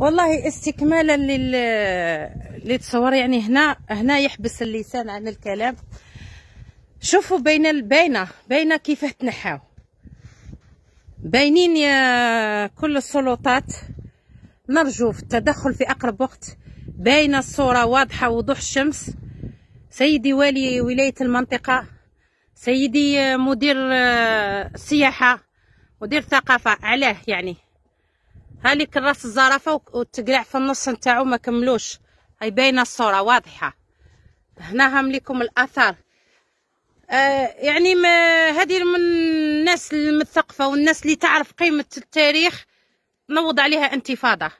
والله استكمالا لل للتصور يعني هنا هنا يحبس اللسان عن الكلام شوفوا بين البينه بين كيفاه تنحاو باينين يا كل السلطات نرجو في التدخل في اقرب وقت باينه الصوره واضحه وضوح الشمس سيدي والي ولايه المنطقه سيدي مدير السياحه آه، مدير الثقافه علاه يعني هاني كراس الزرافه وتقلع في النص نتاعو ما كملوش هاي باينه الصوره واضحه هنا هم لكم الاثار آه يعني ما هذه من الناس المثقفه والناس اللي تعرف قيمه التاريخ نوض عليها انتفاضه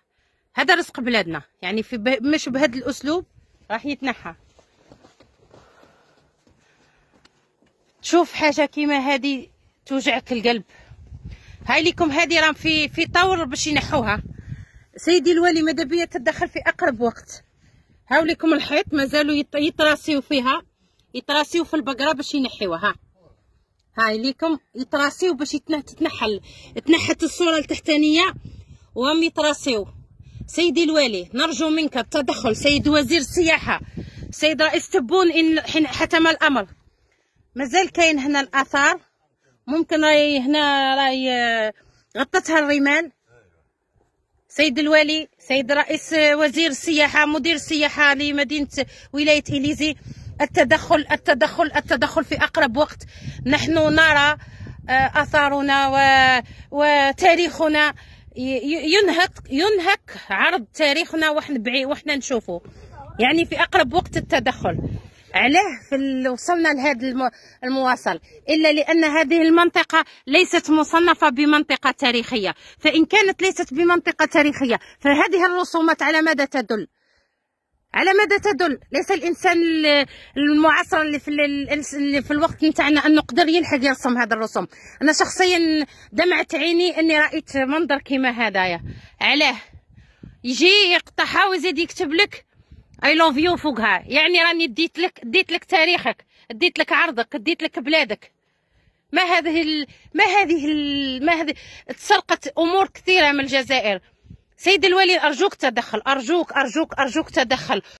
هذا رزق بلادنا يعني في به مش بهذا الاسلوب راح يتنحى تشوف حاجه كيما هذه توجعك القلب هاي ليكم هذه راهم في في طور باش ينحوها سيدي الوالي ماذا بيا تدخل في اقرب وقت هاو ليكم الحيط مازالوا يتراسيو فيها يتراسيو في البقره باش ينحيوها ها هاي ليكم يتراسيو باش تتنحل تنحت الصوره التحتانيه وهم يتراسيو سيدي الوالي نرجو منك التدخل سيد وزير السياحه سيد رئيس تبون ان حتم الامر مازال كاين هنا الاثار ممكن راي هنا راي آه، غطتها الرمال سيد الوالي سيد رئيس آه، وزير السياحه مدير السياحه لمدينه ولايه اليزي التدخل التدخل التدخل في اقرب وقت نحن نرى آه، اثارنا وتاريخنا ينهك ينهك عرض تاريخنا وحنا وحنا نشوفه يعني في اقرب وقت التدخل علاه وصلنا لهذا المواصل الا لان هذه المنطقه ليست مصنفه بمنطقه تاريخيه فان كانت ليست بمنطقه تاريخيه فهذه الرسومات على ماذا تدل على ماذا تدل ليس الانسان المعاصر اللي في اللي في الوقت نتاعنا انه قدر يلحق يرسم هذا الرسوم انا شخصيا دمعت عيني اني رايت منظر كيما هذايا علاه يجي يقطعها ويزيد يكتب لك اي لوف يو فوقها يعني راني ديت لك ديت لك تاريخك ديت لك عرضك ديت لك بلادك ما هذه ال... ما هذه ال... ما هذه تسرقت امور كثيره من الجزائر سيد الوالي ارجوك تدخل ارجوك ارجوك ارجوك تدخل